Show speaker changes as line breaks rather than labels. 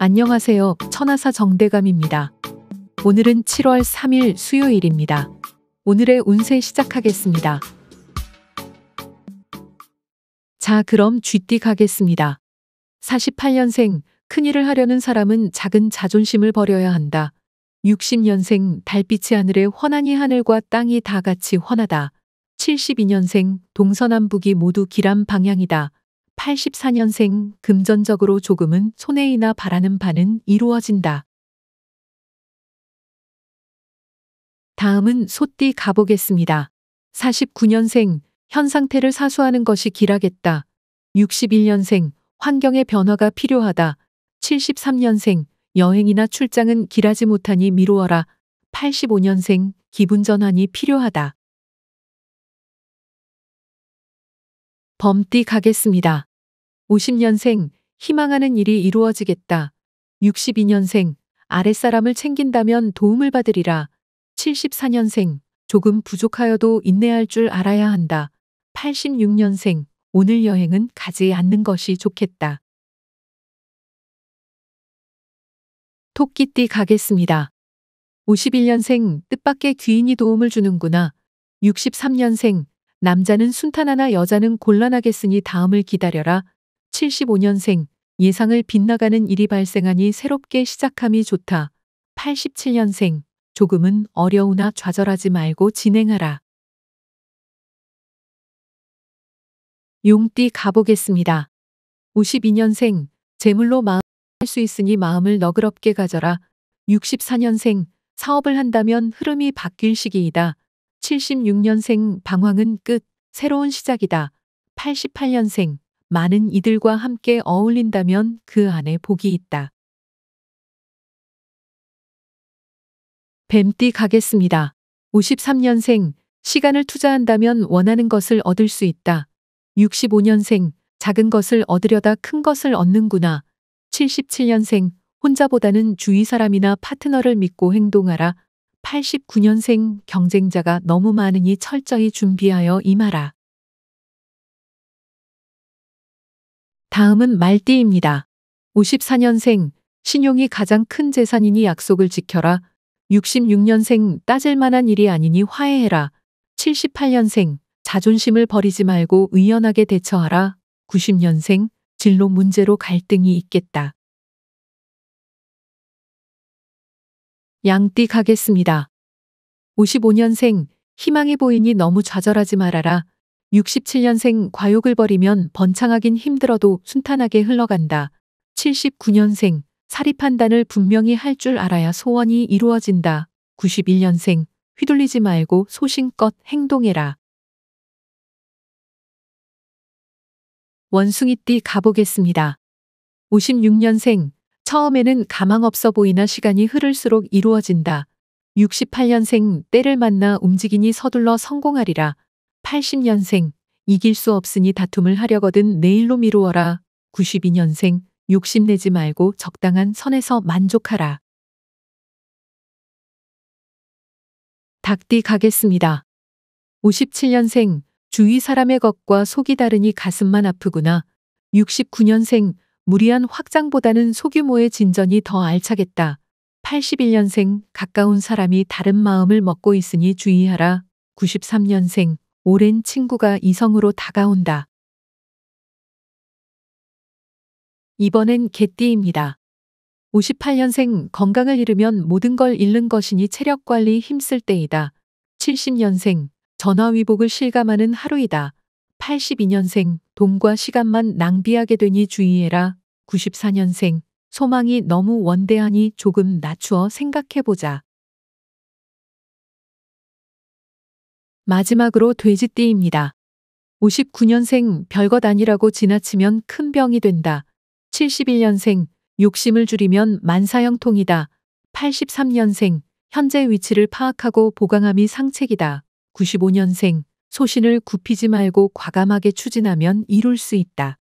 안녕하세요. 천하사 정대감입니다. 오늘은 7월 3일 수요일입니다. 오늘의 운세 시작하겠습니다. 자, 그럼 쥐띠 가겠습니다. 48년생, 큰일을 하려는 사람은 작은 자존심을 버려야 한다. 60년생, 달빛이 하늘에 훤하니 하늘과 땅이 다 같이 훤하다. 72년생, 동서남북이 모두 기란 방향이다. 84년생 금전적으로 조금은
손해이나 바라는 반은 이루어진다. 다음은 소띠 가보겠습니다. 49년생 현
상태를 사수하는 것이 길하겠다. 61년생 환경의 변화가 필요하다. 73년생 여행이나 출장은 길하지 못하니 미루어라.
85년생 기분 전환이 필요하다. 범띠 가겠습니다. 50년생, 희망하는 일이
이루어지겠다. 62년생, 아랫사람을 챙긴다면 도움을 받으리라. 74년생, 조금 부족하여도 인내할 줄 알아야 한다.
86년생, 오늘 여행은 가지 않는 것이 좋겠다. 토끼띠 가겠습니다. 51년생, 뜻밖의 귀인이 도움을 주는구나. 63년생, 남자는
순탄하나 여자는 곤란하겠으니 다음을 기다려라. 75년생 예상을 빗나가는 일이 발생하니 새롭게 시작함이 좋다. 87년생
조금은 어려우나 좌절하지 말고 진행하라. 용띠 가보겠습니다. 52년생 재물로
마음 을 할 수 있으니 마음을 너그럽게 가져라. 64년생 사업을 한다면 흐름이 바뀔 시기이다. 76년생 방황은 끝, 새로운
시작이다. 88년생 많은 이들과 함께 어울린다면 그 안에 복이 있다. 뱀띠 가겠습니다. 53년생, 시간을 투자한다면 원하는 것을 얻을
수 있다. 65년생, 작은 것을 얻으려다 큰 것을 얻는구나. 77년생, 혼자보다는 주위 사람이나 파트너를 믿고 행동하라.
89년생, 경쟁자가 너무 많으니 철저히 준비하여 임하라. 다음은 말띠입니다. 54년생, 신용이 가장 큰 재산이니 약속을 지켜라. 66년생,
따질 만한 일이 아니니 화해해라. 78년생, 자존심을 버리지
말고 의연하게 대처하라. 90년생, 진로 문제로 갈등이 있겠다. 양띠 가겠습니다. 55년생, 희망이 보이니 너무 좌절하지 말아라.
67년생 과욕을 버리면 번창하긴 힘들어도 순탄하게 흘러간다. 79년생 사리 판단을 분명히 할 줄 알아야 소원이 이루어진다.
91년생 휘둘리지 말고 소신껏 행동해라. 원숭이띠 가보겠습니다. 56년생 처음에는 가망 없어 보이나 시간이 흐를수록 이루어진다.
68년생 때를 만나 움직이니 서둘러 성공하리라. 80년생 이길 수 없으니 다툼을 하려거든 내일로 미루어라. 92년생 욕심내지
말고 적당한 선에서 만족하라. 닭띠 가겠습니다. 57년생 주위 사람의
것과 속이 다르니 가슴만 아프구나. 69년생 무리한 확장보다는 소규모의 진전이 더 알차겠다. 81년생 가까운 사람이
다른 마음을 먹고 있으니 주의하라. 93년생 오랜 친구가 이성으로 다가온다. 이번엔 개띠입니다. 58년생 건강을 잃으면 모든 걸 잃는 것이니 체력
관리 힘쓸 때이다. 70년생 전화위복을 실감하는 하루이다. 82년생 돈과 시간만 낭비하게 되니 주의해라. 94년생
소망이 너무 원대하니 조금 낮추어 생각해보자. 마지막으로 돼지띠입니다. 59년생 별것 아니라고 지나치면 큰 병이 된다. 71년생
욕심을 줄이면 만사형통이다. 83년생 현재 위치를 파악하고 보강함이 상책이다. 95년생 소신을 굽히지 말고 과감하게 추진하면 이룰 수 있다.